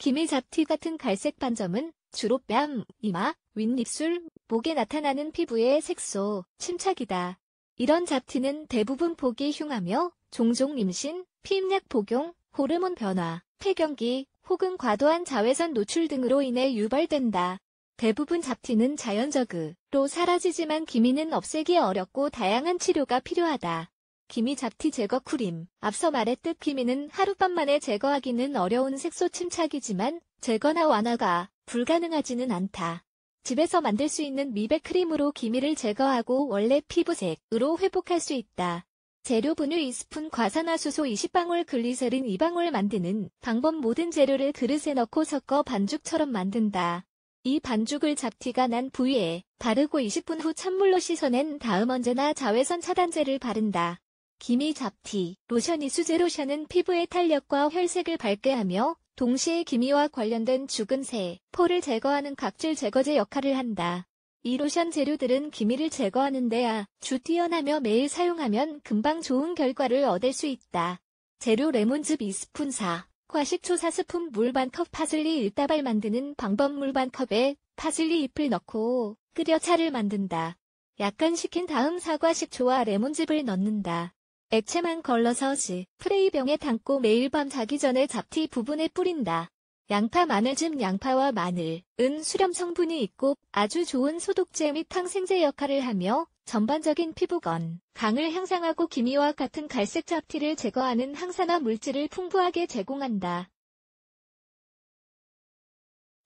기미 잡티 같은 갈색 반점은 주로 뺨, 이마, 윗입술, 목에 나타나는 피부의 색소, 침착이다. 이런 잡티는 대부분 보기 흉하며 종종 임신, 피임약 복용, 호르몬 변화, 폐경기 혹은 과도한 자외선 노출 등으로 인해 유발된다. 대부분 잡티는 자연적으로 사라지지만 기미는 없애기 어렵고 다양한 치료가 필요하다. 기미 잡티 제거 크림 앞서 말했듯 기미는 하룻밤 만에 제거하기는 어려운 색소 침착이지만 제거나 완화가 불가능하지는 않다. 집에서 만들 수 있는 미백 크림으로 기미를 제거하고 원래 피부색으로 회복할 수 있다. 재료 분유 2스푼 과산화수소 20방울 글리세린 2방울 만드는 방법 모든 재료를 그릇에 넣고 섞어 반죽처럼 만든다. 이 반죽을 잡티가 난 부위에 바르고 20분 후 찬물로 씻어낸 다음 언제나 자외선 차단제를 바른다. 기미 잡티, 로션이 수제 로션은 피부의 탄력과 혈색을 밝게 하며 동시에 기미와 관련된 죽은 새, 포를 제거하는 각질 제거제 역할을 한다. 이 로션 재료들은 기미를 제거하는 데야 주 뛰어나며 매일 사용하면 금방 좋은 결과를 얻을 수 있다. 재료 레몬즙 2스푼 4, 과식초 4스푼 물 반컵 파슬리 1다발 만드는 방법 물 반컵에 파슬리 잎을 넣고 끓여 차를 만든다. 약간 식힌 다음 사과 식초와 레몬즙을 넣는다. 액체만 걸러서 지 프레이병에 담고 매일 밤 자기 전에 잡티 부분에 뿌린다. 양파 마늘즙 양파와 마늘, 은 수렴 성분이 있고 아주 좋은 소독제 및 항생제 역할을 하며 전반적인 피부건, 강을 향상하고 기미와 같은 갈색 잡티를 제거하는 항산화 물질을 풍부하게 제공한다.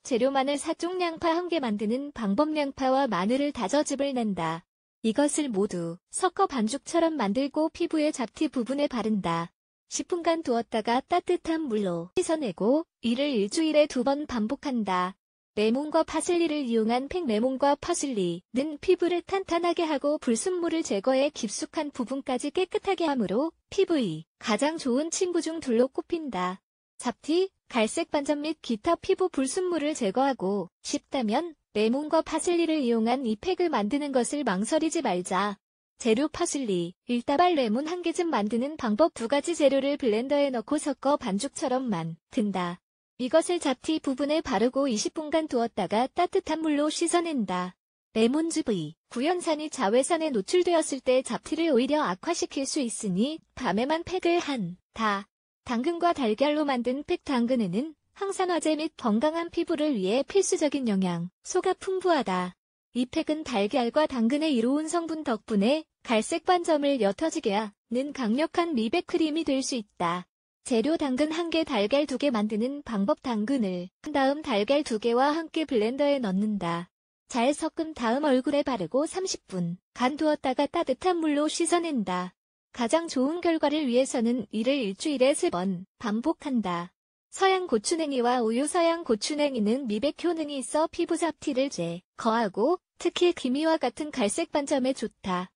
재료 마늘 4종 양파 1개 만드는 방법 양파와 마늘을 다져 즙을 낸다. 이것을 모두 섞어 반죽처럼 만들고 피부의 잡티 부분에 바른다. 10분간 두었다가 따뜻한 물로 씻어내고 이를 일주일에 두 번 반복한다. 레몬과 파슬리를 이용한 팩 레몬과 파슬리는 피부를 탄탄하게 하고 불순물을 제거해 깊숙한 부분까지 깨끗하게 하므로 피부의 가장 좋은 친구 중 둘로 꼽힌다. 잡티, 갈색 반점 및 기타 피부 불순물을 제거하고 싶다면 레몬과 파슬리를 이용한 이팩을 만드는 것을 망설이지 말자. 재료 파슬리, 1다발 레몬 한개쯤 만드는 방법 두 가지 재료를 블렌더에 넣고 섞어 반죽처럼 만든다. 이것을 잡티 부분에 바르고 20분간 두었다가 따뜻한 물로 씻어낸다. 레몬즙의 구연산이 자외선에 노출되었을 때 잡티를 오히려 악화시킬 수 있으니 밤에만 팩을 한다. 당근과 달걀로 만든 팩 당근에는 항산화제 및 건강한 피부를 위해 필수적인 영양, 소가 풍부하다. 이팩은 달걀과 당근의 이로운 성분 덕분에 갈색 반점을 옅어지게 하는 강력한 미백 크림이 될 수 있다. 재료 당근 1개 달걀 2개 만드는 방법 당근을 한 다음 달걀 2개와 함께 블렌더에 넣는다. 잘 섞은 다음 얼굴에 바르고 30분 간 두었다가 따뜻한 물로 씻어낸다. 가장 좋은 결과를 위해서는 이를 일주일에 3번 반복한다. 서양 고추냉이와 우유 서양 고추냉이는 미백 효능이 있어 피부 잡티를 제거하고 특히 기미와 같은 갈색 반점에 좋다.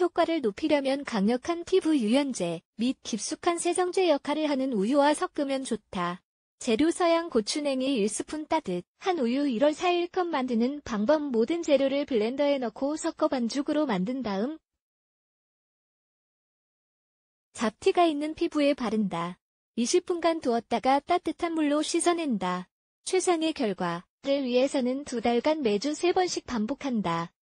효과를 높이려면 강력한 피부 유연제 및 깊숙한 세정제 역할을 하는 우유와 섞으면 좋다. 재료 서양 고추냉이 1스푼 따뜻한 우유 1월 4일 컵 만드는 방법 모든 재료를 블렌더에 넣고 섞어 반죽으로 만든 다음 잡티가 있는 피부에 바른다. 20분간 두었다가 따뜻한 물로 씻어낸다. 최상의 결과를 위해서는 두 달간 매주 3번씩 반복한다.